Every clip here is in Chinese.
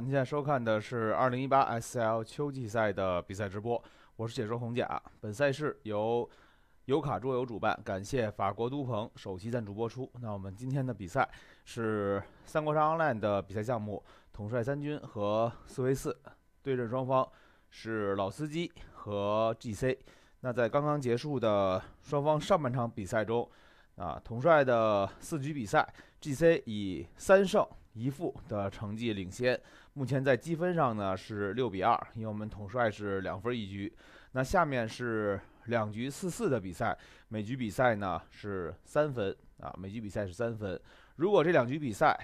您现在收看的是二零一八 S L 秋季赛的比赛直播，我是解说红甲。本赛事由游卡桌游主办，感谢法国都彭首席赞助播出。那我们今天的比赛是《三国杀 Online》的比赛项目，统帅三军和四 v 四对阵双方是老司机和 G C。那在刚刚结束的双方上半场比赛中，啊，统帅的四局比赛，G C 以三胜一负的成绩领先。目前在积分上呢是六比二，因为我们统帅是两分一局。那下面是两局四四的比赛，每局比赛呢是三分啊，每局比赛是三分。如果这两局比赛，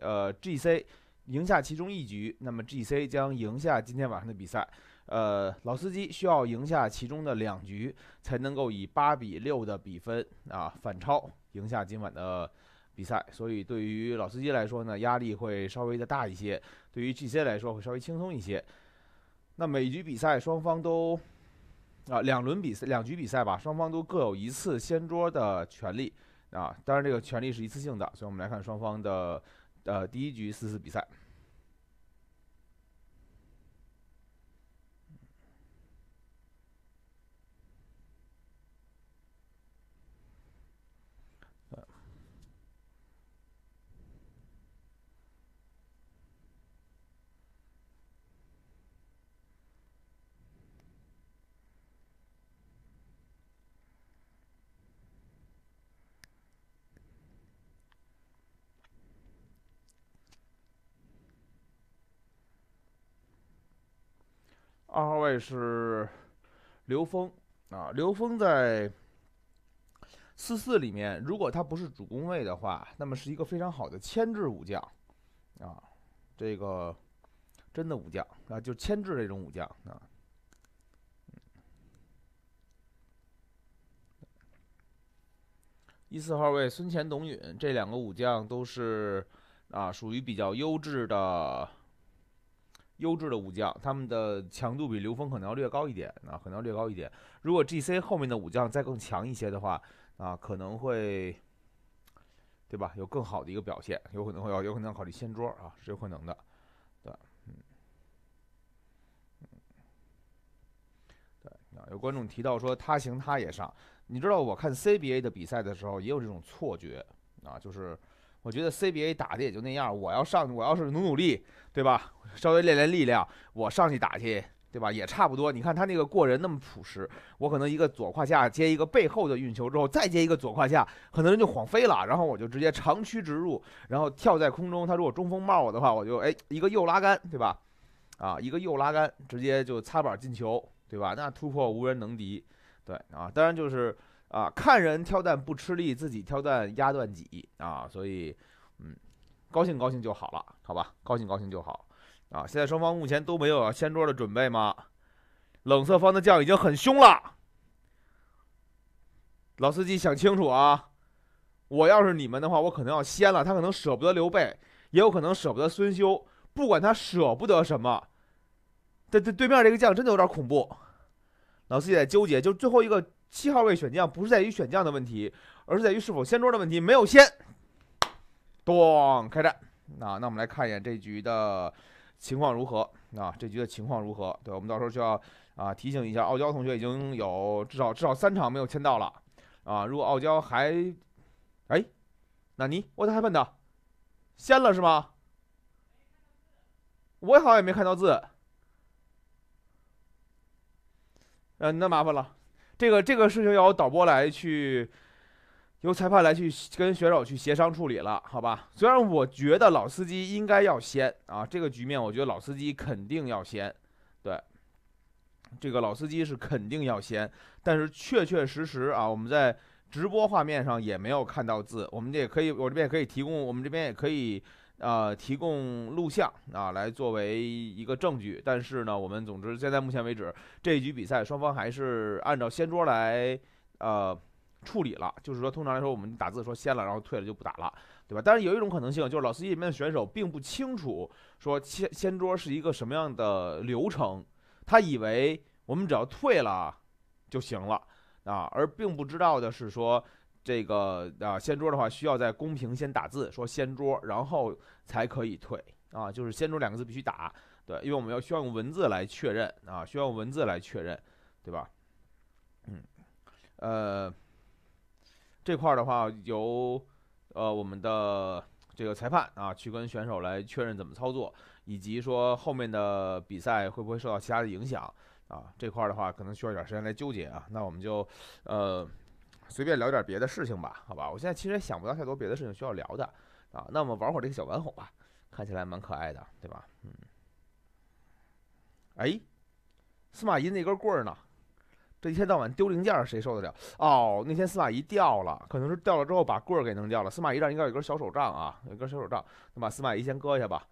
呃，GC 赢下其中一局，那么 GC 将赢下今天晚上的比赛。呃，老司机需要赢下其中的两局，才能够以八比六的比分啊反超，赢下今晚的。比赛，所以对于老司机来说呢，压力会稍微的大一些；对于 G C 来说，会稍微轻松一些。那每局比赛双方都啊，两轮比赛两局比赛吧，双方都各有一次掀桌的权利啊。当然，这个权利是一次性的。所以，我们来看双方的呃第一局四次比赛。二号位是刘峰啊，刘峰在四四里面，如果他不是主攻位的话，那么是一个非常好的牵制武将啊，这个真的武将啊，就牵制这种武将啊。一四号位孙权、董允这两个武将都是啊，属于比较优质的。优质的武将，他们的强度比刘峰可能要略高一点啊，可能要略高一点。如果 G C 后面的武将再更强一些的话，啊，可能会，对吧？有更好的一个表现，有可能会要，有可能要考虑掀桌啊，是有可能的。对，嗯，嗯，对。啊，有观众提到说他行他也上，你知道我看 C B A 的比赛的时候也有这种错觉啊，就是。我觉得 CBA 打的也就那样，我要上，我要是努努力，对吧？稍微练练力量，我上去打去，对吧？也差不多。你看他那个过人那么朴实，我可能一个左胯下接一个背后的运球之后，再接一个左胯下，很多人就晃飞了。然后我就直接长驱直入，然后跳在空中。他如果中锋冒我的话，我就哎一个右拉杆，对吧？啊，一个右拉杆直接就擦板进球，对吧？那突破无人能敌，对啊。当然就是。啊，看人挑担不吃力，自己挑担压断脊啊！所以，嗯，高兴高兴就好了，好吧？高兴高兴就好啊！现在双方目前都没有掀桌的准备吗？冷色方的将已经很凶了，老司机想清楚啊！我要是你们的话，我可能要掀了。他可能舍不得刘备，也有可能舍不得孙修，不管他舍不得什么，对对，对面这个将真的有点恐怖。老司机在纠结，就最后一个。七号位选将不是在于选将的问题，而是在于是否掀桌的问题。没有掀，咚，开战。那那我们来看一眼这局的情况如何？啊，这局的情况如何？对，我们到时候就要啊提醒一下傲娇同学，已经有至少至少三场没有签到了。啊，如果傲娇还，哎，那你我 n 问他，掀了是吗？我好像也没看到字。嗯，那麻烦了。这个这个事情由导播来去，由裁判来去跟选手去协商处理了，好吧？虽然我觉得老司机应该要先啊，这个局面我觉得老司机肯定要先，对，这个老司机是肯定要先，但是确确实实啊，我们在直播画面上也没有看到字，我们这也可以，我这边也可以提供，我们这边也可以。啊，提供录像啊，来作为一个证据。但是呢，我们总之现在目前为止，这一局比赛双方还是按照掀桌来呃处理了。就是说，通常来说，我们打字说掀了，然后退了就不打了，对吧？但是有一种可能性，就是老司机里面的选手并不清楚说掀掀桌是一个什么样的流程，他以为我们只要退了就行了啊，而并不知道的是说。这个啊，掀桌的话需要在公屏先打字说“掀桌”，然后才可以退啊。就是“掀桌”两个字必须打，对，因为我们要需要用文字来确认啊，需要用文字来确认，对吧？嗯，呃，这块儿的话由呃我们的这个裁判啊去跟选手来确认怎么操作，以及说后面的比赛会不会受到其他的影响啊。这块儿的话可能需要一点时间来纠结啊。那我们就呃。随便聊点别的事情吧，好吧，我现在其实也想不到太多别的事情需要聊的啊。那我们玩会儿这个小玩偶吧，看起来蛮可爱的，对吧？嗯。哎，司马懿那根棍儿呢？这一天到晚丢零件，谁受得了？哦，那天司马懿掉了，可能是掉了之后把棍儿给弄掉了。司马懿这儿应该有根小手杖啊，有根小手杖，那把司马懿先搁下吧。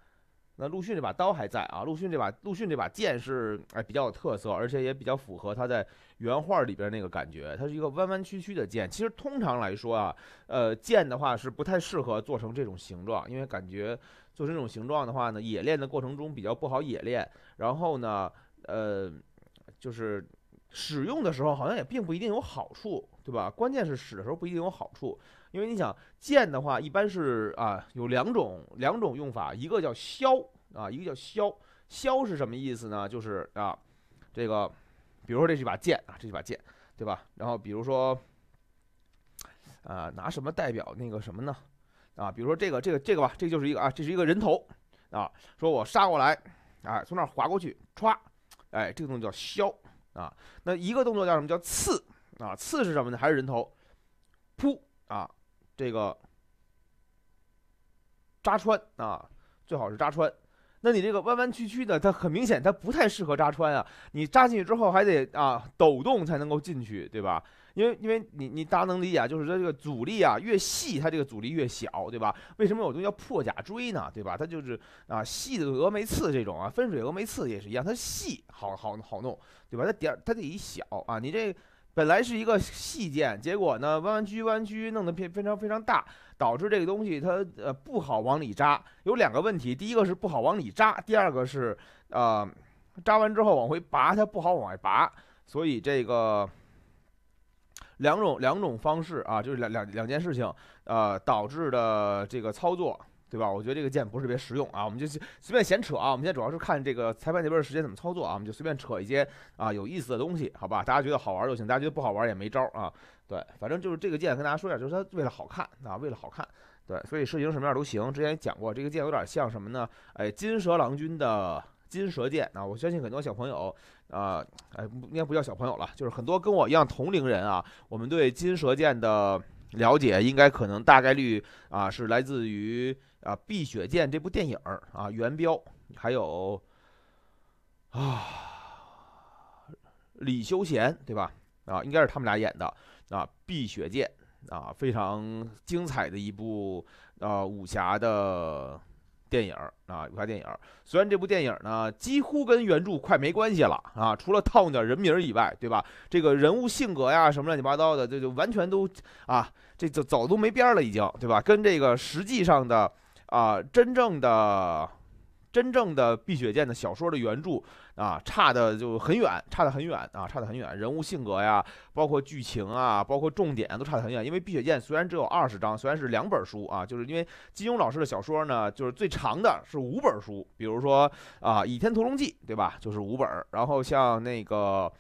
那陆逊这把刀还在啊？陆逊这把陆逊这把剑是哎比较有特色，而且也比较符合他在原画里边那个感觉。它是一个弯弯曲曲的剑。其实通常来说啊，呃，剑的话是不太适合做成这种形状，因为感觉做成这种形状的话呢，冶炼的过程中比较不好冶炼。然后呢，呃，就是使用的时候好像也并不一定有好处，对吧？关键是使的时候不一定有好处，因为你想剑的话一般是啊有两种两种用法，一个叫削。啊，一个叫削，削是什么意思呢？就是啊，这个，比如说这是一把剑啊，这是一把剑，对吧？然后比如说，啊，拿什么代表那个什么呢？啊，比如说这个、这个、这个吧，这就是一个啊，这是一个人头啊。说我杀过来，啊，从那儿划过去，歘，哎，这个动作叫削啊。那一个动作叫什么？叫刺啊。刺是什么呢？还是人头，噗啊，这个扎穿啊，最好是扎穿。那你这个弯弯曲曲的，它很明显，它不太适合扎穿啊。你扎进去之后，还得啊抖动才能够进去，对吧？因为因为你你大家能理解，啊，就是它这个阻力啊越细，它这个阻力越小，对吧？为什么有东西叫破甲锥呢？对吧？它就是啊细的峨眉刺这种啊，分水峨眉刺也是一样，它细，好好好弄，对吧？它点儿它得一小啊，你这。本来是一个细件，结果呢弯弯曲弯曲，弄得变非常非常大，导致这个东西它呃不好往里扎。有两个问题，第一个是不好往里扎，第二个是呃扎完之后往回拔它不好往外拔，所以这个两种两种方式啊，就是两两两件事情呃导致的这个操作。对吧？我觉得这个剑不是特别实用啊，我们就随便闲扯啊。我们现在主要是看这个裁判那边的时间怎么操作啊，我们就随便扯一些啊有意思的东西，好吧？大家觉得好玩就行，大家觉得不好玩也没招啊。对，反正就是这个剑跟大家说一下，就是它为了好看啊，为了好看。对，所以设计成什么样都行。之前也讲过，这个剑有点像什么呢？哎，金蛇郎君的金蛇剑啊。我相信很多小朋友，呃，哎，应该不叫小朋友了，就是很多跟我一样同龄人啊，我们对金蛇剑的了解，应该可能大概率啊是来自于。啊，《碧血剑》这部电影啊，元彪还有啊李修贤，对吧？啊，应该是他们俩演的啊，《碧血剑》啊，非常精彩的一部啊武侠的电影啊，武侠电影虽然这部电影呢，几乎跟原著快没关系了啊，除了套点人名以外，对吧？这个人物性格呀，什么乱七八糟的，这就完全都啊，这走早都没边了，已经，对吧？跟这个实际上的。啊，真正的、真正的《碧血剑》的小说的原著啊，差的就很远，差的很远啊，差的很远。人物性格呀，包括剧情啊，包括重点都差得很远。因为《碧血剑》虽然只有二十章，虽然是两本书啊，就是因为金庸老师的小说呢，就是最长的是五本书，比如说啊，《倚天屠龙记》对吧，就是五本。然后像那个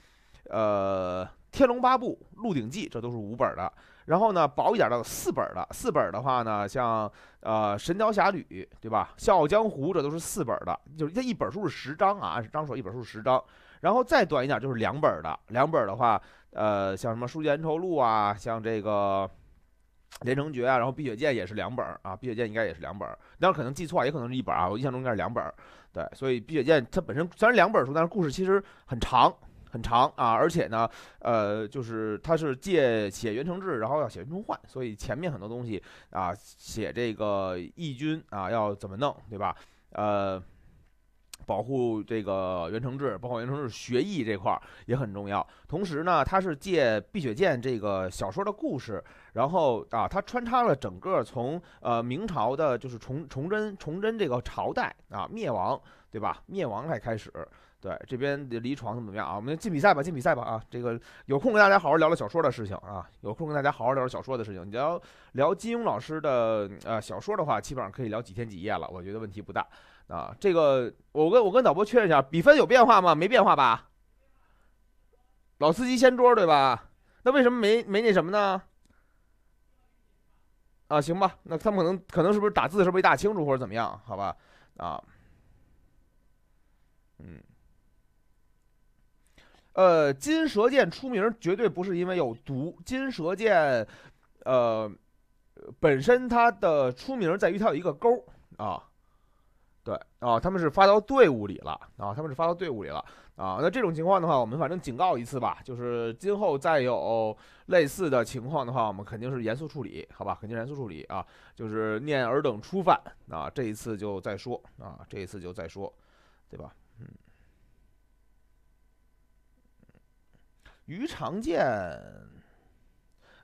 呃，《天龙八部》《鹿鼎记》这都是五本的。然后呢，薄一点的四本的，四本的话呢，像呃《神雕侠侣》对吧，《笑傲江湖》这都是四本的，就是这一本书是十章啊，按章数，一本书十章。然后再短一点就是两本的，两本的话，呃，像什么《书剑恩仇录》啊，像这个《连城诀》啊，然后《碧血剑》也是两本啊，《碧血剑》应该也是两本，但是可能记错，也可能是一本啊，我印象中应该是两本。对，所以《碧血剑》它本身虽然两本书，但是故事其实很长。很长啊，而且呢，呃，就是他是借写袁承志，然后要写袁崇焕，所以前面很多东西啊，写这个义军啊，要怎么弄，对吧？呃，保护这个袁承志，包括袁承志学艺这块儿也很重要。同时呢，他是借《碧血剑》这个小说的故事，然后啊，他穿插了整个从呃明朝的，就是崇崇祯崇祯这个朝代啊灭亡，对吧？灭亡才开始。对，这边离床怎么样啊？我们进比赛吧，进比赛吧啊！这个有空跟大家好好聊聊小说的事情啊，有空跟大家好好聊聊小说的事情。聊聊金庸老师的呃小说的话，基本上可以聊几天几夜了，我觉得问题不大啊。这个我跟我跟导播确认一下，比分有变化吗？没变化吧？老司机掀桌对吧？那为什么没没那什么呢？啊，行吧，那他们可能可能是不是打字是不是没打清楚或者怎么样？好吧，啊，嗯。呃，金蛇剑出名绝对不是因为有毒，金蛇剑，呃，本身它的出名在于它有一个钩儿啊，对啊，他们是发到队伍里了啊，他们是发到队伍里了啊，那这种情况的话，我们反正警告一次吧，就是今后再有类似的情况的话，我们肯定是严肃处理，好吧？肯定严肃处理啊，就是念尔等初犯啊，这一次就再说啊，这一次就再说，对吧？鱼长剑，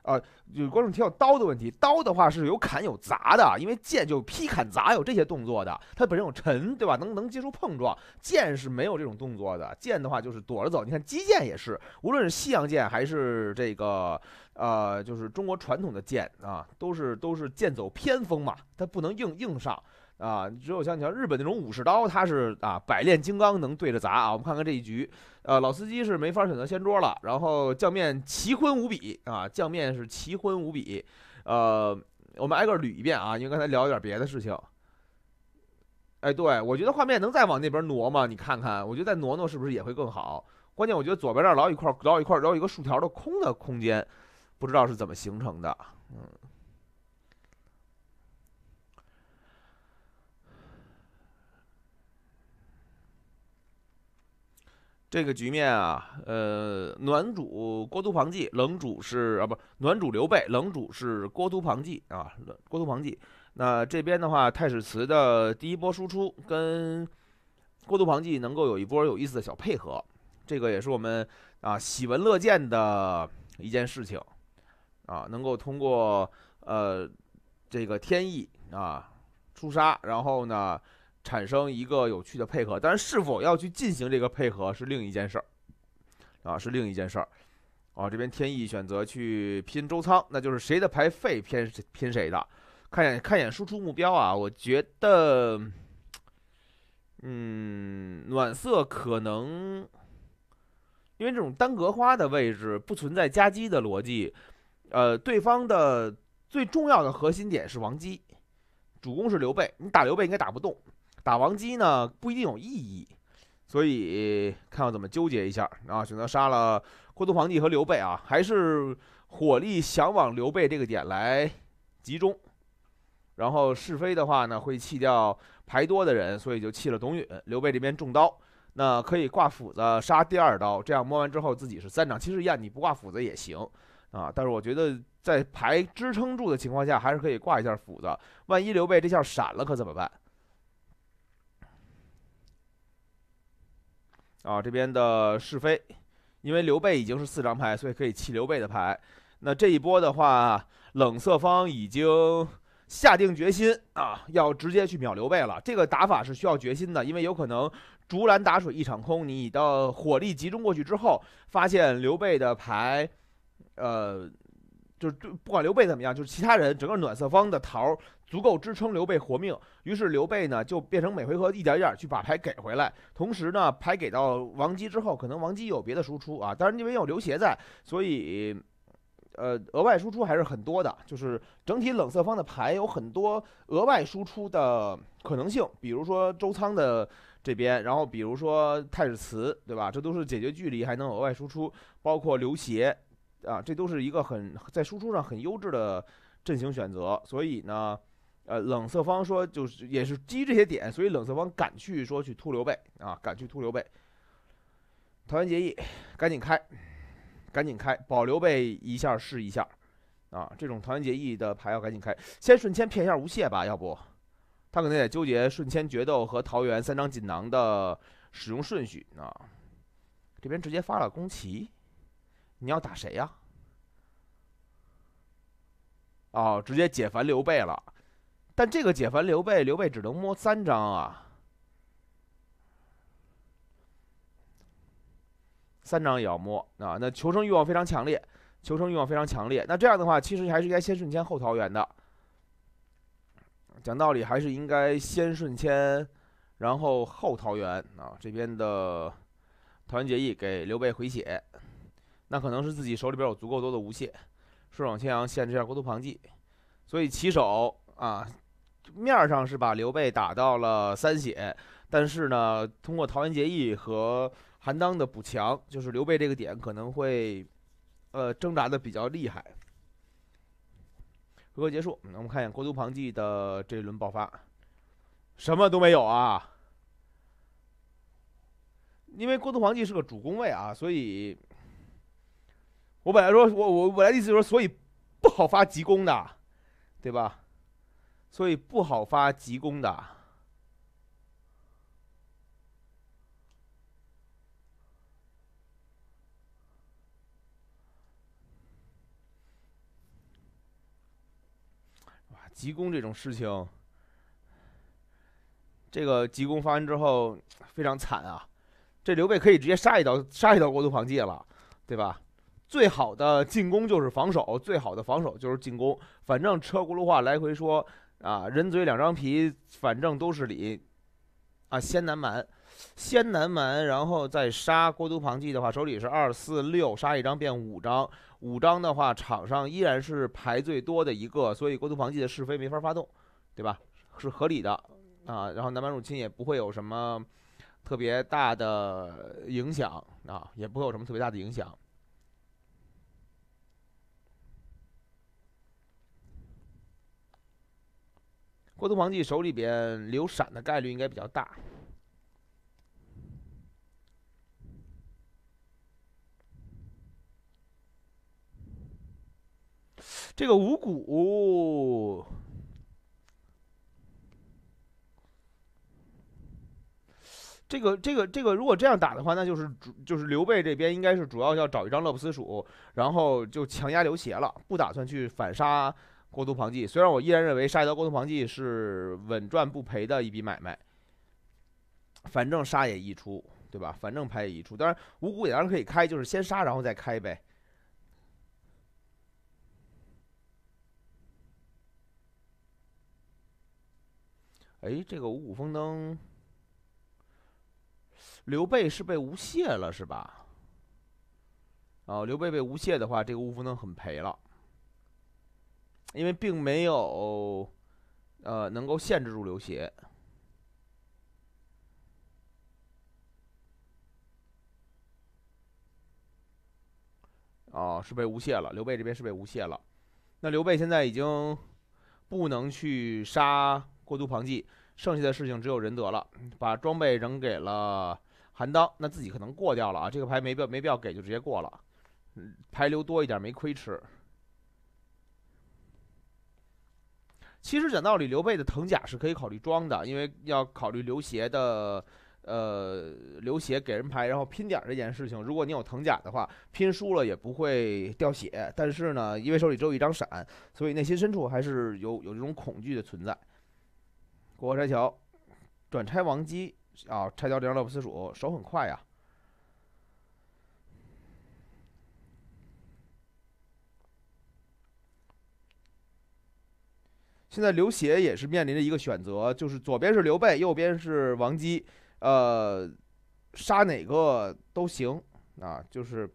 啊，有观众提到刀的问题，刀的话是有砍有砸的，因为剑就劈砍砸有这些动作的，它本身有沉，对吧？能能接触碰撞，剑是没有这种动作的，剑的话就是躲着走。你看击剑也是，无论是西洋剑还是这个，呃，就是中国传统的剑啊，都是都是剑走偏锋嘛，它不能硬硬上。啊，只有像你像日本那种武士刀，它是啊，百炼金刚能对着砸啊。我们看看这一局，呃，老司机是没法选择掀桌了。然后酱面奇昏无比啊，酱面是奇昏无比。呃，我们挨个捋一遍啊，因为刚才聊点别的事情。哎，对我觉得画面能再往那边挪吗？你看看，我觉得再挪挪是不是也会更好？关键我觉得左边这老一块，老一块，然后一个竖条的空的空间，不知道是怎么形成的。嗯。这个局面啊，呃，暖主郭图庞吉，冷主是啊，不，暖主刘备，冷主是郭图庞吉啊，郭图庞吉。那这边的话，太史慈的第一波输出跟郭图庞吉能够有一波有意思的小配合，这个也是我们啊喜闻乐见的一件事情啊，能够通过呃这个天意啊出杀，然后呢。产生一个有趣的配合，但是是否要去进行这个配合是另一件事儿，啊，是另一件事儿，啊，这边天意选择去拼周仓，那就是谁的牌废偏谁拼谁的，看一眼看一眼输出目标啊，我觉得，嗯，暖色可能因为这种单格花的位置不存在夹击的逻辑，呃，对方的最重要的核心点是王姬，主攻是刘备，你打刘备应该打不动。打王姬呢不一定有意义，所以 看看怎么纠结一下啊，选择杀了郭图皇帝和刘备啊，还是火力想往刘备这个点来集中。然后试飞的话呢，会弃掉牌多的人，所以就弃了董允。刘备这边中刀，那可以挂斧子杀第二刀，这样摸完之后自己是三掌。其实一样，你不挂斧子也行啊，但是我觉得在牌支撑住的情况下，还是可以挂一下斧子。万一刘备这下闪了，可怎么办？啊，这边的是非，因为刘备已经是四张牌，所以可以弃刘备的牌。那这一波的话，冷色方已经下定决心啊，要直接去秒刘备了。这个打法是需要决心的，因为有可能竹篮打水一场空。你的火力集中过去之后，发现刘备的牌，呃。就是不管刘备怎么样，就是其他人整个暖色方的桃足够支撑刘备活命。于是刘备呢就变成每回合一点儿一点儿去把牌给回来，同时呢牌给到王姬之后，可能王姬有别的输出啊。但是因为有刘协在，所以呃额外输出还是很多的。就是整体冷色方的牌有很多额外输出的可能性，比如说周仓的这边，然后比如说太史慈，对吧？这都是解决距离还能额外输出，包括刘协。啊，这都是一个很在输出上很优质的阵型选择，所以呢，呃，冷色方说就是也是基于这些点，所以冷色方敢去说去突刘备啊，敢去突刘备。桃园结义，赶紧开，赶紧开，保刘备一下试一下啊！这种桃园结义的牌要赶紧开，先顺千骗一下吴谢吧，要不他可能也纠结顺千决斗和桃园三张锦囊的使用顺序啊。这边直接发了宫崎，你要打谁呀？哦，直接解烦刘备了，但这个解烦刘备，刘备只能摸三张啊，三张也要摸啊。那求生欲望非常强烈，求生欲望非常强烈。那这样的话，其实还是应该先顺迁后桃园的。讲道理，还是应该先顺迁，然后后桃园啊。这边的桃园结义给刘备回血。那可能是自己手里边有足够多的无懈，顺手牵羊限制一下郭图庞记，所以起手啊，面儿上是把刘备打到了三血，但是呢，通过桃园结义和韩当的补强，就是刘备这个点可能会，呃，挣扎的比较厉害。回合结束，那我们看一下郭图庞记的这一轮爆发，什么都没有啊，因为郭图庞记是个主攻位啊，所以。我本来说我我本来的意思说，所以不好发急攻的，对吧？所以不好发急攻的。哇，急攻这种事情，这个急攻发完之后非常惨啊！这刘备可以直接杀一刀，杀一刀郭都庞蟹了，对吧？最好的进攻就是防守，最好的防守就是进攻。反正车轱辘话来回说啊，人嘴两张皮，反正都是理啊。先南蛮，先南蛮，然后再杀郭图庞纪的话，手里是二四六，杀一张变五张，五张的话场上依然是牌最多的一个，所以郭图庞纪的是非没法发动，对吧？是合理的啊。然后南蛮入侵也不会有什么特别大的影响啊，也不会有什么特别大的影响。郭图庞吉手里边留闪的概率应该比较大。这个五谷，这个这个这个，如果这样打的话，那就是主就是刘备这边应该是主要要找一张乐不思蜀，然后就强压刘协了，不打算去反杀。郭图庞记。虽然我依然认为杀一刀郭图庞记是稳赚不赔的一笔买卖，反正杀也一出，对吧？反正拍也一出，当然五谷也当然可以开，就是先杀然后再开呗。哎，这个五谷丰登，刘备是被无懈了是吧？啊，刘备被无懈的话，这个五谷丰登很赔了。因为并没有，呃，能够限制住刘协。啊，是被无懈了。刘备这边是被无懈了。那刘备现在已经不能去杀郭都庞纪，剩下的事情只有仁德了。把装备扔给了韩当，那自己可能过掉了啊。这个牌没必没必要给，就直接过了。牌留多一点，没亏吃。其实讲道理，刘备的藤甲是可以考虑装的，因为要考虑刘协的，呃，刘协给人牌然后拼点这件事情。如果你有藤甲的话，拼输了也不会掉血。但是呢，因为手里只有一张闪，所以内心深处还是有有这种恐惧的存在。过河拆桥，转拆王姬啊，拆掉这张乐不思蜀，手很快呀。现在刘协也是面临着一个选择，就是左边是刘备，右边是王姬，呃，杀哪个都行啊。就是，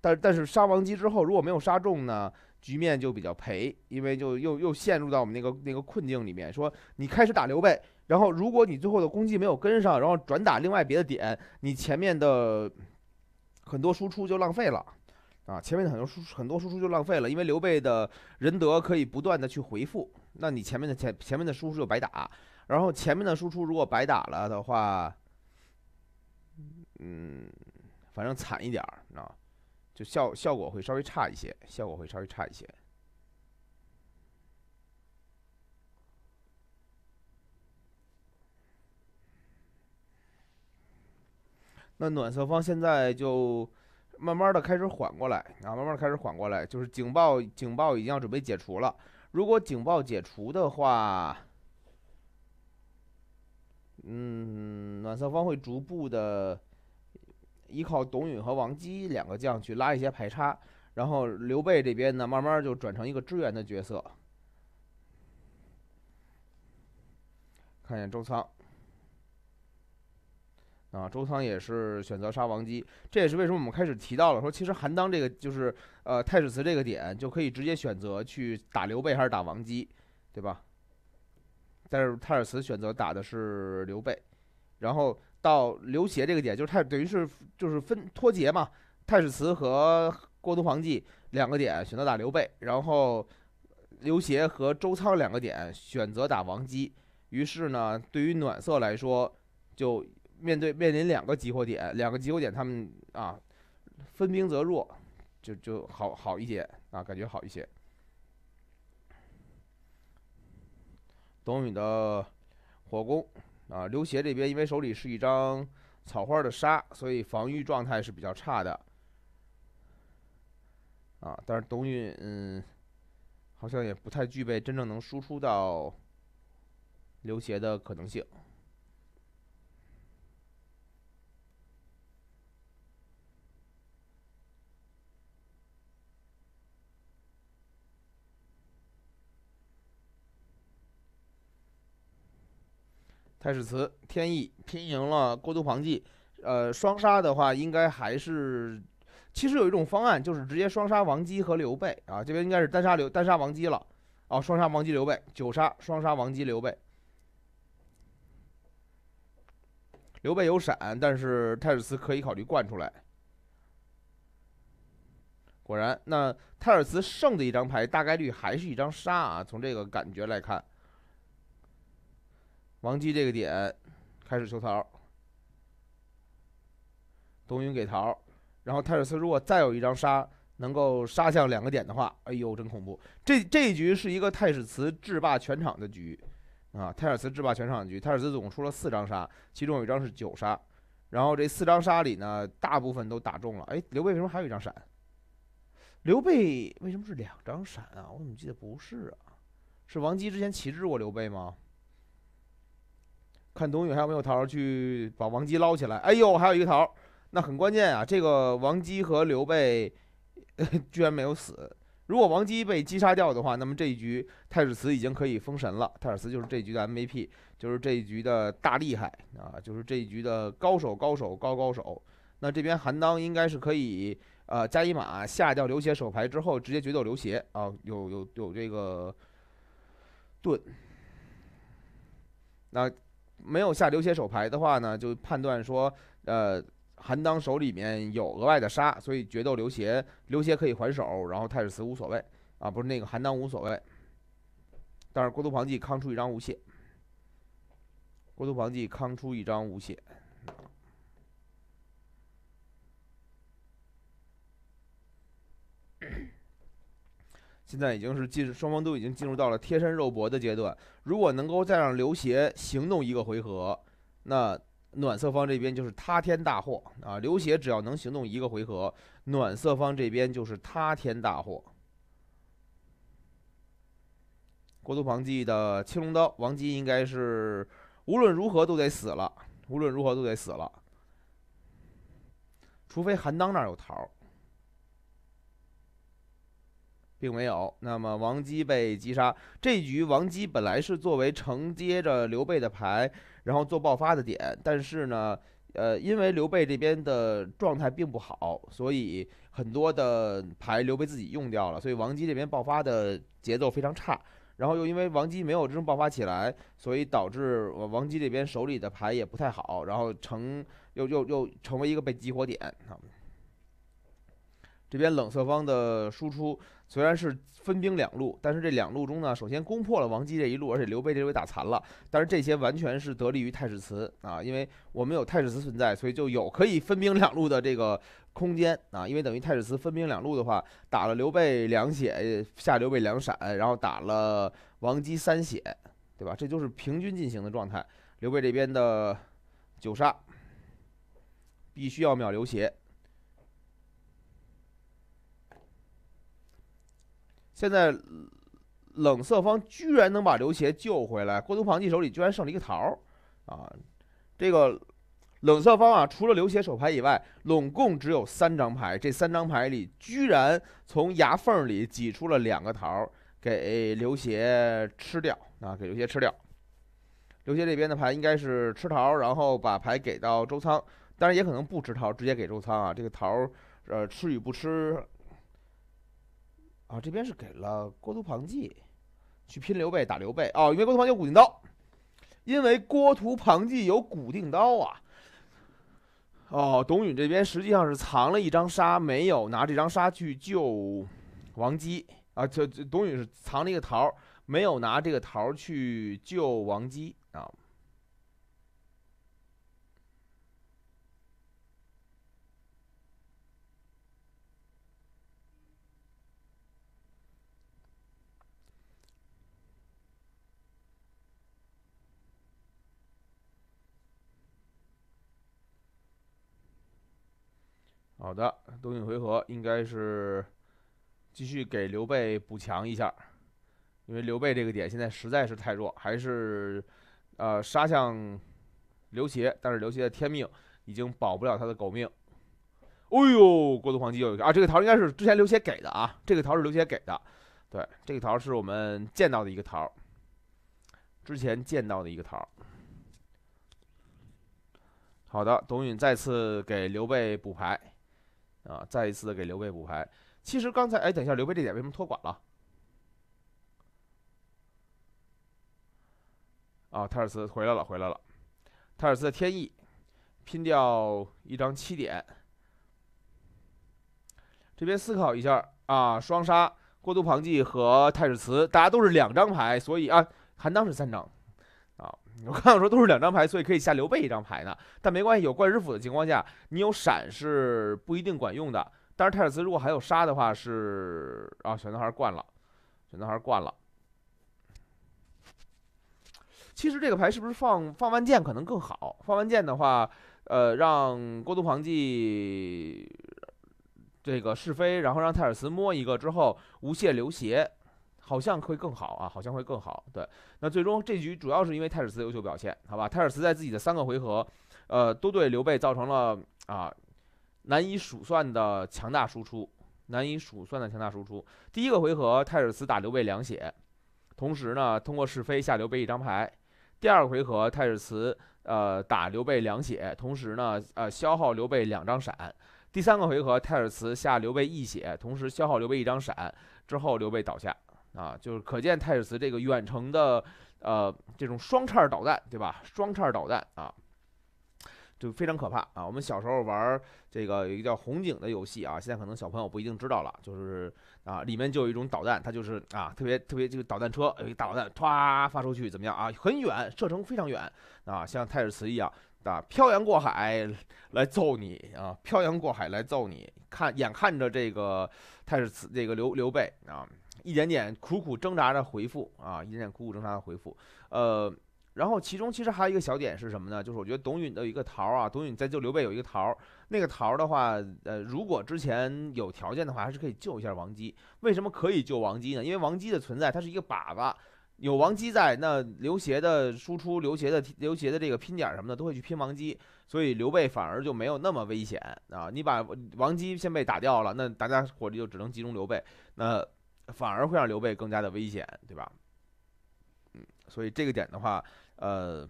但但是杀王姬之后，如果没有杀中呢，局面就比较赔，因为就又又陷入到我们那个那个困境里面。说你开始打刘备，然后如果你最后的攻击没有跟上，然后转打另外别的点，你前面的很多输出就浪费了，啊，前面的很多输很多输出就浪费了，因为刘备的仁德可以不断的去回复。那你前面的前前面的输出就白打，然后前面的输出如果白打了的话，嗯，反正惨一点儿啊，就效效果会稍微差一些，效果会稍微差一些。那暖色方现在就慢慢的开始缓过来啊，慢慢开始缓过来，就是警报警报已经要准备解除了。如果警报解除的话，嗯，暖色方会逐步的依靠董允和王姬两个将去拉一些排差，然后刘备这边呢，慢慢就转成一个支援的角色。看一眼周仓。啊，周仓也是选择杀王姬，这也是为什么我们开始提到了说，其实韩当这个就是，呃，太史慈这个点就可以直接选择去打刘备还是打王姬，对吧？但是太史慈选择打的是刘备，然后到刘协这个点，就是太等于是就是分脱节嘛，太史慈和郭图黄吉两个点选择打刘备，然后刘协和周仓两个点选择打王姬，于是呢，对于暖色来说就。面对面临两个集火点，两个集火点，他们啊分兵则弱，就就好好一些啊，感觉好一些。董允的火攻啊，刘协这边因为手里是一张草花的杀，所以防御状态是比较差的啊。但是董允嗯，好像也不太具备真正能输出到刘协的可能性。太史慈天意拼赢了郭图庞吉，呃，双杀的话应该还是，其实有一种方案就是直接双杀王姬和刘备啊，这边应该是单杀刘单杀王姬了，哦，双杀王姬刘备，九杀双杀王姬刘备，刘备有闪，但是太史慈可以考虑灌出来。果然，那太史慈剩的一张牌大概率还是一张杀啊，从这个感觉来看。王姬这个点开始求桃，东云给桃，然后太史慈如果再有一张杀能够杀向两个点的话，哎呦，真恐怖！这这一局是一个太史慈制霸全场的局啊！太史慈制霸全场的局，太史慈总共出了四张杀，其中有一张是九杀，然后这四张杀里呢，大部分都打中了。哎，刘备为什么还有一张闪？刘备为什么是两张闪啊？我怎么记得不是啊？是王姬之前旗制过刘备吗？看董宇还有没有桃，去把王姬捞起来。哎呦，还有一个桃，那很关键啊！这个王姬和刘备 居然没有死。如果王姬被击杀掉的话，那么这一局太史慈已经可以封神了。太史慈就是这一局的 MVP，就是这一局的大厉害啊，就是这一局的高手高手高高手。那这边韩当应该是可以呃加一马下掉刘协手牌之后，直接决斗刘协啊，有有有这个盾。那。没有下刘协手牌的话呢，就判断说，呃，韩当手里面有额外的杀，所以决斗刘协，刘协可以还手，然后太史慈无所谓啊，不是那个韩当无所谓，但是郭图庞纪康出一张无懈，郭图庞纪康出一张无懈。现在已经是进双方都已经进入到了贴身肉搏的阶段。如果能够再让刘协行动一个回合，那暖色方这边就是塌天大祸啊！刘协只要能行动一个回合，暖色方这边就是塌天大祸。国都庞记的青龙刀，王姬应该是无论如何都得死了，无论如何都得死了，除非韩当那儿有桃。并没有。那么王姬被击杀，这局王姬本来是作为承接着刘备的牌，然后做爆发的点。但是呢，呃，因为刘备这边的状态并不好，所以很多的牌刘备自己用掉了。所以王姬这边爆发的节奏非常差。然后又因为王姬没有真正爆发起来，所以导致王姬这边手里的牌也不太好，然后成又又又成为一个被激活点这边冷色方的输出。虽然是分兵两路，但是这两路中呢，首先攻破了王姬这一路，而且刘备这边打残了，但是这些完全是得力于太史慈啊，因为我们有太史慈存在，所以就有可以分兵两路的这个空间啊，因为等于太史慈分兵两路的话，打了刘备两血下刘备两闪，然后打了王姬三血，对吧？这就是平均进行的状态。刘备这边的九杀必须要秒流血。现在冷色方居然能把刘协救回来，郭图庞吉手里居然剩了一个桃儿，啊，这个冷色方啊，除了刘协手牌以外，拢共只有三张牌，这三张牌里居然从牙缝里挤出了两个桃儿给刘协吃掉，啊，给刘协吃掉。刘协这边的牌应该是吃桃，然后把牌给到周仓，当然也可能不吃桃，直接给周仓啊。这个桃儿，呃，吃与不吃。啊，这边是给了郭图庞记去拼刘备打刘备啊，因为郭图庞记有古定刀，因为郭图庞记有古定刀啊。哦，董允这边实际上是藏了一张杀，没有拿这张杀去救王姬啊，这这董允是藏了一个桃，没有拿这个桃去救王姬啊。好的，董允回合应该是继续给刘备补强一下，因为刘备这个点现在实在是太弱，还是呃杀向刘协，但是刘协的天命已经保不了他的狗命。哎呦，过渡黄金又一个啊！这个桃应该是之前刘协给的啊，这个桃是刘协给的，对，这个桃是我们见到的一个桃，之前见到的一个桃。好的，董允再次给刘备补牌。啊，再一次的给刘备补牌。其实刚才，哎，等一下，刘备这点为什么托管了？啊，泰尔斯回来了，回来了。泰尔斯的天意，拼掉一张七点。这边思考一下啊，双杀过渡旁记和泰尔慈，大家都是两张牌，所以啊，韩当是三张。我刚说都是两张牌，所以可以下刘备一张牌呢。但没关系，有贯石斧的情况下，你有闪是不一定管用的。但是泰尔斯如果还有杀的话，是啊，小男孩惯了，小男孩惯了。其实这个牌是不是放放万箭可能更好？放万箭的话，呃，让郭图黄继这个试飞，然后让泰尔斯摸一个之后，无懈流血。好像会更好啊！好像会更好。对，那最终这局主要是因为太史慈优秀表现，好吧？太史慈在自己的三个回合，呃，都对刘备造成了啊难以数算的强大输出，难以数算的强大输出。第一个回合，太史慈打刘备两血，同时呢通过是非下刘备一张牌。第二个回合，太史慈呃打刘备两血，同时呢呃消耗刘备两张闪。第三个回合，太史慈下刘备一血，同时消耗刘备一张闪，之后刘备倒下。啊，就是可见太史慈这个远程的，呃，这种双叉导弹，对吧？双叉导弹啊，就非常可怕啊。我们小时候玩这个有一个叫《红警》的游戏啊，现在可能小朋友不一定知道了。就是啊，里面就有一种导弹，它就是啊，特别特别这个导弹车，哎，大导弹歘发出去，怎么样啊？很远，射程非常远啊，像太史慈一样啊，漂洋过海来揍你啊！漂洋过海来揍你，看眼看着这个太史慈这个刘刘备啊。一点点苦苦挣扎着回复啊，一点点苦苦挣扎着回复，呃，然后其中其实还有一个小点是什么呢？就是我觉得董允的一个桃啊，董允在救刘备有一个桃，那个桃的话，呃，如果之前有条件的话，还是可以救一下王姬。为什么可以救王姬呢？因为王姬的存在，它是一个靶子，有王姬在，那刘协的输出、刘协的刘协的这个拼点什么的都会去拼王姬，所以刘备反而就没有那么危险啊。你把王姬先被打掉了，那大家火力就只能集中刘备，那。反而会让刘备更加的危险，对吧？嗯，所以这个点的话，呃，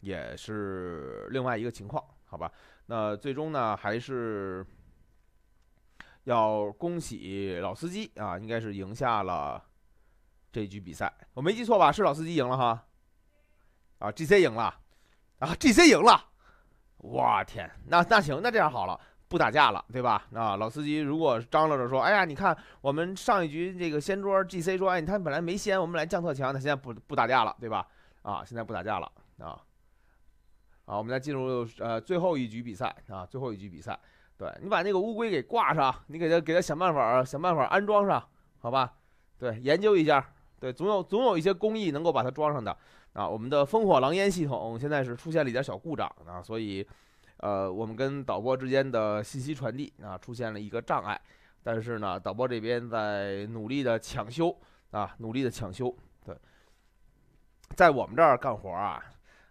也是另外一个情况，好吧？那最终呢，还是要恭喜老司机啊，应该是赢下了这局比赛，我没记错吧？是老司机赢了哈？啊，GC 赢了，啊，GC 赢了，哇天，那那行，那这样好了。不打架了，对吧？啊，老司机，如果张罗着说，哎呀，你看我们上一局这个掀桌 G C 说，哎，他本来没掀，我们来降特强，他现在不不打架了，对吧？啊，现在不打架了，啊，好，我们再进入呃最后一局比赛啊，最后一局比赛，对你把那个乌龟给挂上，你给他给他想办法想办法安装上，好吧？对，研究一下，对，总有总有一些工艺能够把它装上的啊。我们的烽火狼烟系统现在是出现了一点小故障啊，所以。呃，我们跟导播之间的信息传递啊，出现了一个障碍，但是呢，导播这边在努力的抢修啊，努力的抢修。对，在我们这儿干活啊，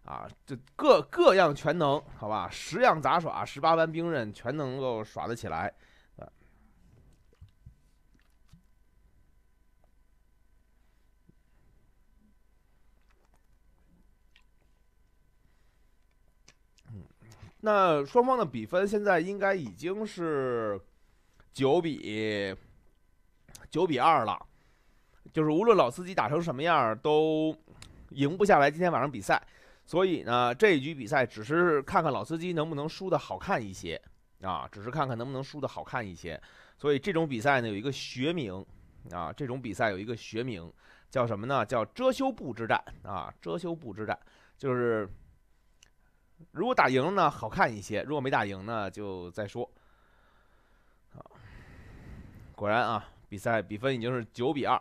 啊，就各各样全能，好吧，十样杂耍，十八般兵刃，全能够耍得起来。那双方的比分现在应该已经是九比九比二了，就是无论老司机打成什么样儿，都赢不下来今天晚上比赛。所以呢，这一局比赛只是看看老司机能不能输的好看一些啊，只是看看能不能输的好看一些。所以这种比赛呢，有一个学名啊，这种比赛有一个学名叫什么呢？叫遮羞布之战啊，遮羞布之战就是。如果打赢呢，好看一些；如果没打赢呢，就再说。果然啊，比赛比分已经是九比二，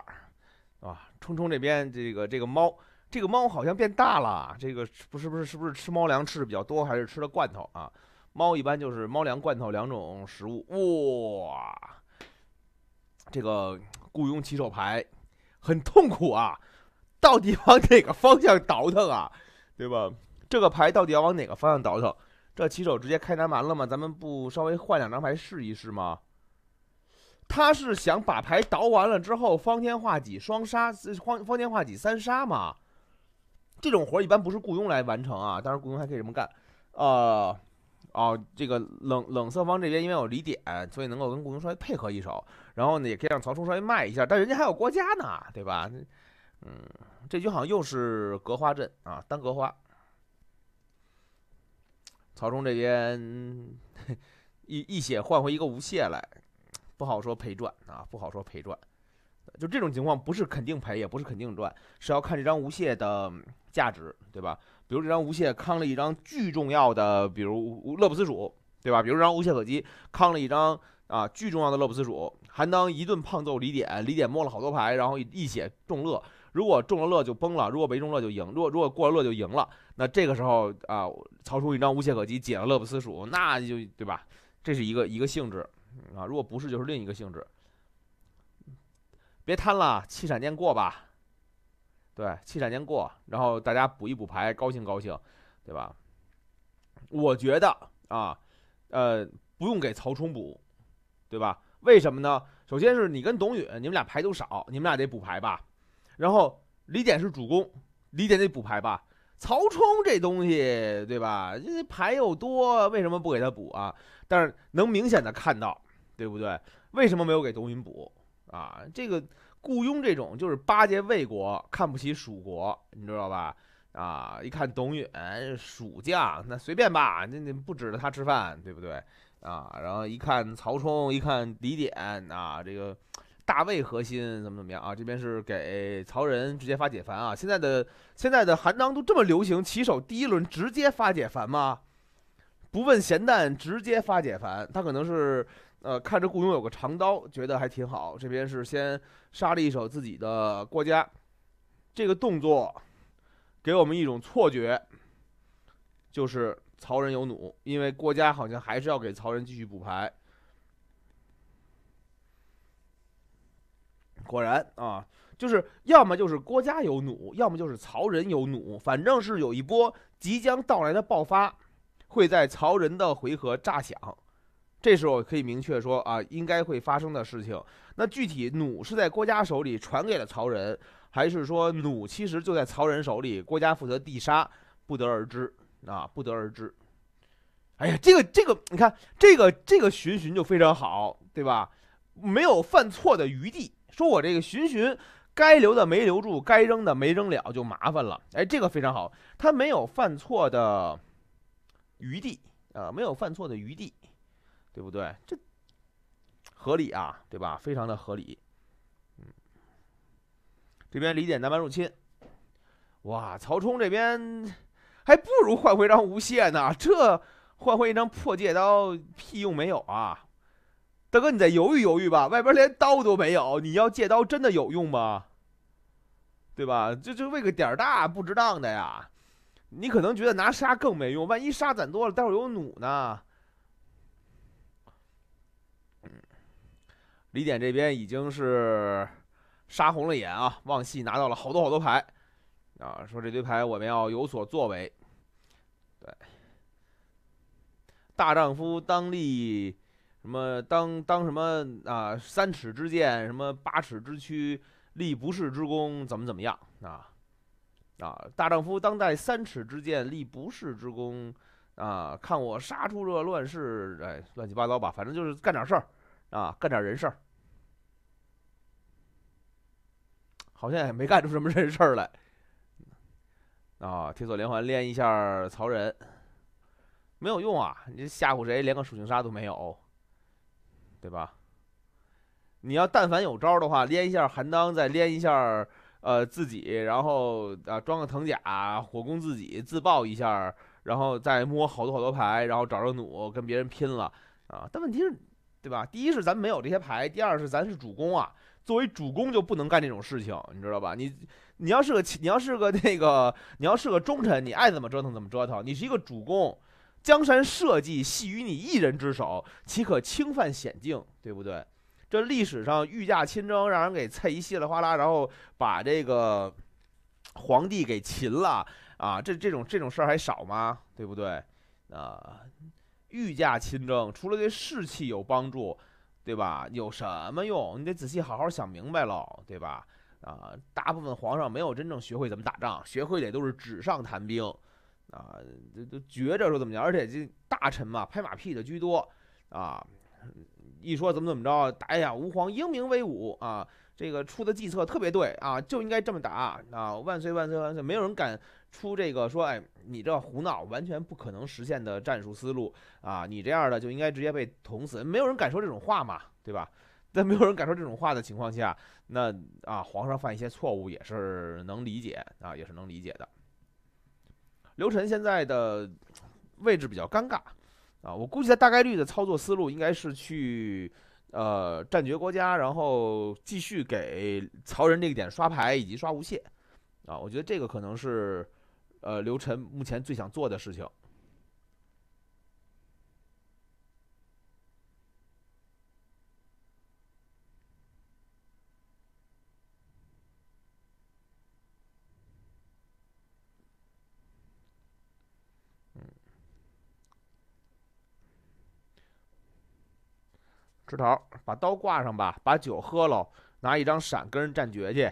啊，冲冲这边这个这个猫，这个猫好像变大了，这个不是不是是不是吃猫粮吃的比较多，还是吃的罐头啊？猫一般就是猫粮、罐头两种食物。哇，这个雇佣骑手牌很痛苦啊，到底往哪个方向倒腾啊？对吧？这个牌到底要往哪个方向倒腾？这棋手直接开南蛮了吗？咱们不稍微换两张牌试一试吗？他是想把牌倒完了之后方天画戟双杀，方方天画戟三杀吗？这种活儿一般不是雇佣来完成啊，当然雇佣还可以这么干。呃，哦，这个冷冷色方这边因为有李典，所以能够跟雇佣稍微配合一手，然后呢也可以让曹冲稍微卖一下，但人家还有郭嘉呢，对吧？嗯，这局好像又是隔花阵啊，单隔花。曹冲这边一一血换回一个无懈来，不好说赔赚啊，不好说赔赚，就这种情况不是肯定赔，也不是肯定赚，是要看这张无懈的价值，对吧？比如这张无懈扛了一张巨重要的，比如乐不思蜀，对吧？比如这张无懈可击扛了一张啊巨重要的乐不思蜀，韩当一顿胖揍李典，李典摸了好多牌，然后一血中乐。如果中了乐就崩了，如果没中乐就赢。如果如果过了乐就赢了，那这个时候啊，曹冲一张无懈可击，解了乐不思蜀，那就对吧？这是一个一个性质啊。如果不是，就是另一个性质。别贪了，七闪电过吧。对，七闪电过，然后大家补一补牌，高兴高兴，对吧？我觉得啊，呃，不用给曹冲补，对吧？为什么呢？首先是你跟董允，你们俩牌都少，你们俩得补牌吧。然后李典是主攻，李典得补牌吧？曹冲这东西，对吧？这牌又多，为什么不给他补啊？但是能明显的看到，对不对？为什么没有给董允补啊？这个雇佣这种就是巴结魏国，看不起蜀国，你知道吧？啊，一看董允蜀将，那随便吧，那那不指着他吃饭，对不对？啊，然后一看曹冲，一看李典，啊，这个。大魏核心怎么怎么样啊？这边是给曹仁直接发解烦啊！现在的现在的韩当都这么流行，起手第一轮直接发解烦吗？不问咸蛋，直接发解烦。他可能是呃看着雇佣有个长刀，觉得还挺好。这边是先杀了一手自己的郭嘉，这个动作给我们一种错觉，就是曹仁有弩，因为郭嘉好像还是要给曹仁继续补牌。果然啊，就是要么就是郭嘉有弩，要么就是曹仁有弩，反正是有一波即将到来的爆发，会在曹仁的回合炸响。这时候可以明确说啊，应该会发生的事情。那具体弩是在郭嘉手里传给了曹仁，还是说弩其实就在曹仁手里，郭嘉负责递杀，不得而知啊，不得而知。哎呀，这个这个，你看这个这个寻寻就非常好，对吧？没有犯错的余地。说我这个寻寻，该留的没留住，该扔的没扔了，就麻烦了。哎，这个非常好，他没有犯错的余地啊，没有犯错的余地，对不对？这合理啊，对吧？非常的合理。嗯，这边李典南蛮入侵，哇，曹冲这边还不如换回张无羡呢，这换回一张破戒刀屁用没有啊。大哥，你再犹豫犹豫吧，外边连刀都没有，你要借刀真的有用吗？对吧？这这为个点儿大不值当的呀。你可能觉得拿沙更没用，万一沙攒多了，待会儿有弩呢。嗯，李典这边已经是杀红了眼啊，望戏拿到了好多好多牌啊，说这堆牌我们要有所作为。对，大丈夫当立。什么当当什么啊？三尺之剑，什么八尺之躯，立不世之功，怎么怎么样啊？啊！大丈夫当带三尺之剑，立不世之功啊！看我杀出这乱世，哎，乱七八糟吧，反正就是干点事儿啊，干点人事儿，好像也没干出什么人事儿来啊！铁索连环练一下，曹仁没有用啊！你吓唬谁？连个属性杀都没有。对吧？你要但凡有招的话，连一下韩当，再连一下呃自己，然后啊装个藤甲，火攻自己自爆一下，然后再摸好多好多牌，然后找着弩跟别人拼了啊！但问题是，对吧？第一是咱没有这些牌，第二是咱是主公啊，作为主公就不能干这种事情，你知道吧？你你要是个你要是个那个你要是个忠臣，你爱怎么折腾怎么折腾，你是一个主公。江山社稷系于你一人之手，岂可轻犯险境？对不对？这历史上御驾亲征，让人给踩一稀里哗啦，然后把这个皇帝给擒了啊！这这种这种事儿还少吗？对不对？啊，御驾亲征除了对士气有帮助，对吧？有什么用？你得仔细好好想明白喽，对吧？啊，大部分皇上没有真正学会怎么打仗，学会的都是纸上谈兵。啊，这都觉着说怎么讲，而且这大臣嘛，拍马屁的居多啊。一说怎么怎么着，哎呀，吾皇英明威武啊！这个出的计策特别对啊，就应该这么打啊！万岁万岁万岁！没有人敢出这个说，哎，你这胡闹，完全不可能实现的战术思路啊！你这样的就应该直接被捅死，没有人敢说这种话嘛，对吧？在 没有人敢说这种话的情况下，那啊，皇上犯一些错误也是能理解啊，也是能理解的。刘晨现在的位置比较尴尬啊，我估计他大概率的操作思路应该是去呃战决国家，然后继续给曹仁这个点刷牌以及刷无懈啊，我觉得这个可能是呃刘晨目前最想做的事情。头，把刀挂上吧，把酒喝了，拿一张闪跟人战绝去。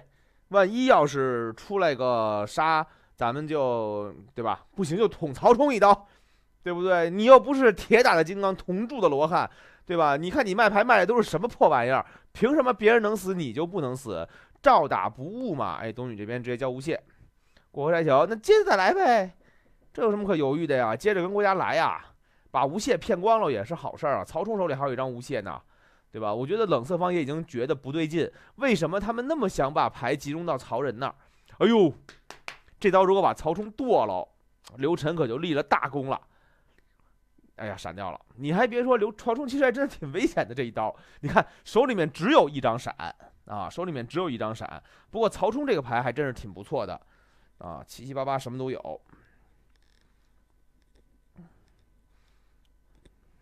万一要是出来个杀，咱们就对吧？不行就捅曹冲一刀，对不对？你又不是铁打的金刚，铜铸的罗汉，对吧？你看你卖牌卖的都是什么破玩意儿？凭什么别人能死你就不能死？照打不误嘛！哎，董宇这边直接叫无懈，过河拆桥，那接着再来呗。这有什么可犹豫的呀？接着跟郭嘉来呀，把无懈骗光了也是好事儿啊。曹冲手里还有一张无懈呢。对吧？我觉得冷色方也已经觉得不对劲，为什么他们那么想把牌集中到曹仁那儿？哎呦，这刀如果把曹冲剁了，刘禅可就立了大功了。哎呀，闪掉了！你还别说，刘曹冲其实还真的挺危险的。这一刀，你看手里面只有一张闪啊，手里面只有一张闪。不过曹冲这个牌还真是挺不错的啊，七七八八什么都有。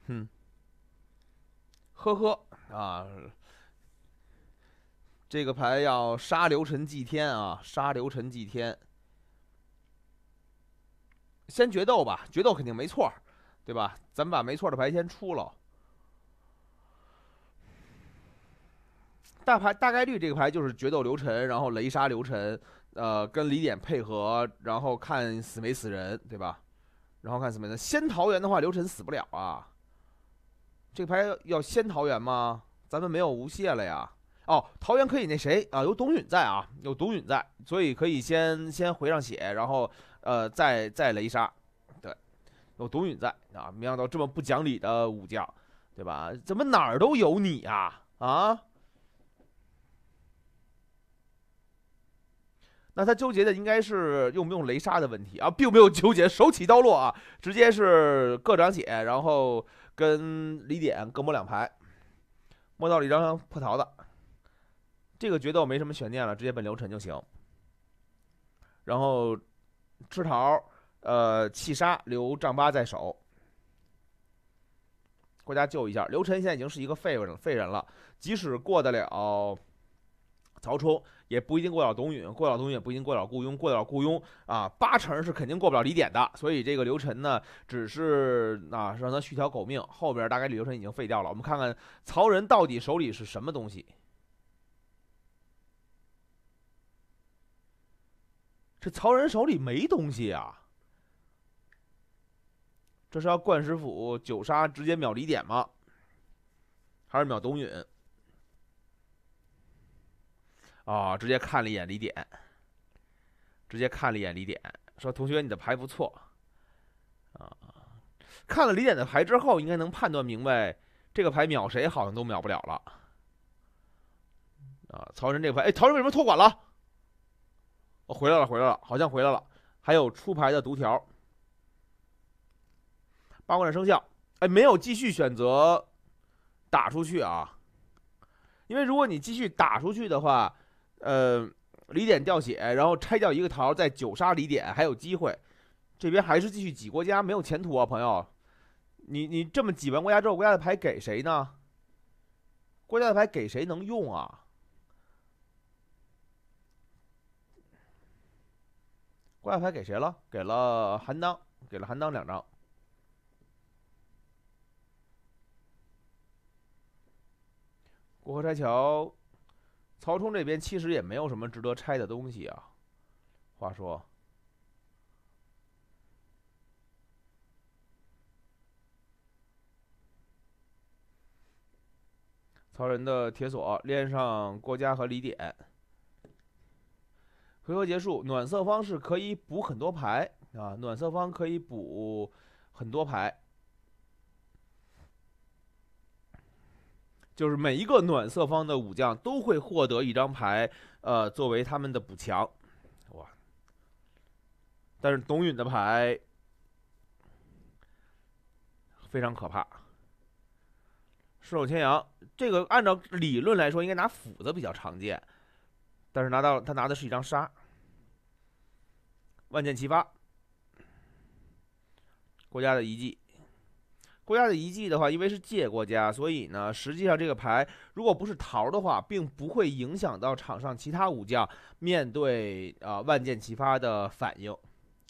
嗯，呵呵。啊，这个牌要杀刘晨祭天啊！杀刘晨祭天，先决斗吧，决斗肯定没错，对吧？咱们把没错的牌先出了，大牌大概率这个牌就是决斗刘晨，然后雷杀刘晨，呃，跟李典配合，然后看死没死人，对吧？然后看死没死。先桃园的话，刘晨死不了啊。这牌要先桃园吗？咱们没有无懈了呀。哦，桃园可以，那谁啊？有董允在啊，有董允在，所以可以先先回上血，然后呃，再再雷杀。对，有董允在啊！没想到这么不讲理的武将，对吧？怎么哪儿都有你啊啊？那他纠结的应该是用不用雷杀的问题啊，并没有纠结，手起刀落啊，直接是各涨血，然后。跟李典各摸两排，摸到了一张破桃子，这个决斗没什么悬念了，直接奔刘晨就行。然后吃桃，呃，弃杀留丈八在手，回家救一下刘禅。现在已经是一个废物了，废人了。即使过得了曹冲。也不一定过得了董允，过得了董允也不一定过得了雇佣，过得了雇佣啊，八成是肯定过不了李典的。所以这个刘晨呢，只是啊让他续条狗命，后边大概率刘晨已经废掉了。我们看看曹仁到底手里是什么东西。这曹仁手里没东西呀？这是要灌师傅九杀直接秒李典吗？还是秒董允？啊！直接看了一眼李典，直接看了一眼李典，说：“同学，你的牌不错。”啊，看了李典的牌之后，应该能判断明白，这个牌秒谁好像都秒不了了。啊，曹仁这牌，哎，曹仁为什么托管了？我回来了，回来了，好像回来了。还有出牌的读条，八卦阵生效。哎，没有继续选择打出去啊，因为如果你继续打出去的话。呃，李典掉血，然后拆掉一个桃，再九杀李典还有机会。这边还是继续挤国家，没有前途啊，朋友。你你这么挤完国家之后，国家的牌给谁呢？国家的牌给谁能用啊？国家牌给谁了？给了韩当，给了韩当两张。过河拆桥。曹冲这边其实也没有什么值得拆的东西啊。话说，曹仁的铁索连上郭嘉和李典。回合结束，暖色方是可以补很多牌啊，暖色方可以补很多牌。就是每一个暖色方的武将都会获得一张牌，呃，作为他们的补强。哇！但是董允的牌非常可怕，失手牵羊。这个按照理论来说，应该拿斧子比较常见，但是拿到他拿的是一张杀，万箭齐发，国家的遗迹。国家的遗迹的话，因为是借国家，所以呢，实际上这个牌如果不是桃的话，并不会影响到场上其他武将面对啊万箭齐发的反应，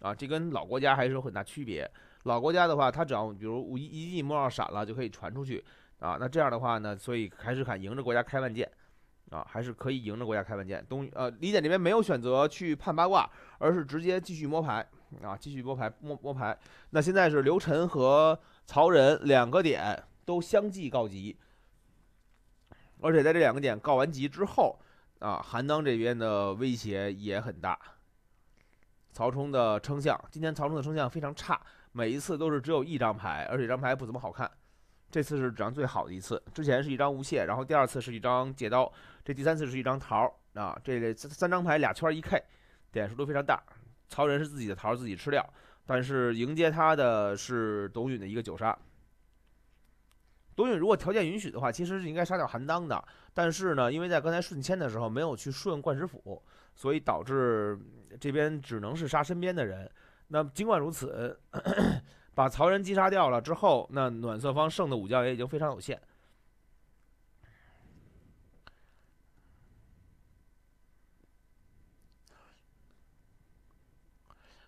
啊，这跟老国家还是有很大区别。老国家的话，他只要比如武一一迹摸到闪了，就可以传出去啊。那这样的话呢，所以还是敢迎着国家开万箭，啊，还是可以迎着国家开万箭。东呃，李简这边没有选择去判八卦，而是直接继续摸牌啊，继续摸牌摸摸牌。那现在是刘晨和。曹仁两个点都相继告急，而且在这两个点告完急之后，啊，韩当这边的威胁也很大。曹冲的称象，今天曹冲的称象非常差，每一次都是只有一张牌，而且这张牌不怎么好看。这次是一张最好的一次，之前是一张无懈，然后第二次是一张借刀，这第三次是一张桃儿啊，这三张牌俩圈一 K，点数都非常大。曹仁是自己的桃儿自己吃掉。但是迎接他的是董允的一个九杀。董允如果条件允许的话，其实是应该杀掉韩当的。但是呢，因为在刚才顺迁的时候没有去顺冠石斧，所以导致这边只能是杀身边的人。那尽管如此，把曹仁击杀掉了之后，那暖色方剩的武将也已经非常有限。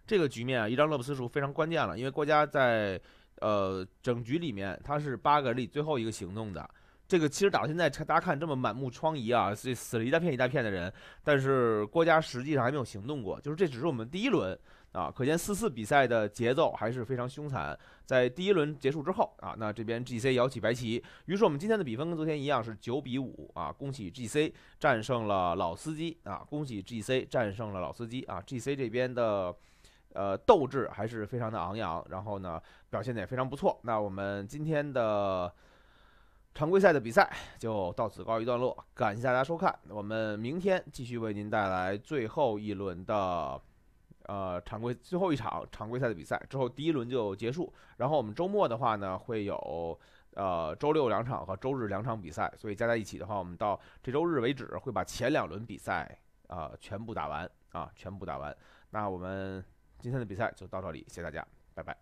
这个局面啊，一张乐布斯数非常关键了，因为郭嘉在，呃，整局里面他是八个里最后一个行动的。这个其实打到现在，大家看这么满目疮痍啊，死死了一大片一大片的人，但是郭嘉实际上还没有行动过，就是这只是我们第一轮啊。可见四四比赛的节奏还是非常凶残。在第一轮结束之后啊，那这边 G C 摇起白旗，于是我们今天的比分跟昨天一样是九比五啊，恭喜 G C 战胜了老司机啊，恭喜 G C 战胜了老司机啊，G C 这边的。呃，斗志还是非常的昂扬，然后呢，表现的也非常不错。那我们今天的常规赛的比赛就到此告一段落，感谢大家收看。我们明天继续为您带来最后一轮的呃常规最后一场常规赛的比赛之后，第一轮就结束。然后我们周末的话呢，会有呃周六两场和周日两场比赛，所以加在一起的话，我们到这周日为止会把前两轮比赛啊全部打完啊全部打完。那我们。今天的比赛就到这里，谢谢大家，拜拜。